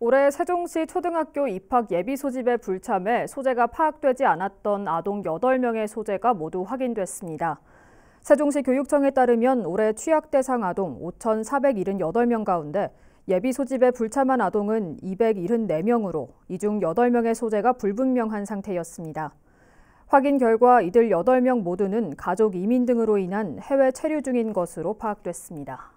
올해 세종시 초등학교 입학 예비 소집에 불참해 소재가 파악되지 않았던 아동 8명의 소재가 모두 확인됐습니다. 세종시 교육청에 따르면 올해 취약 대상 아동 5,478명 가운데 예비 소집에 불참한 아동은 274명으로 이 중 8명의 소재가 불분명한 상태였습니다. 확인 결과 이들 8명 모두는 가족 이민 등으로 인한 해외 체류 중인 것으로 파악됐습니다.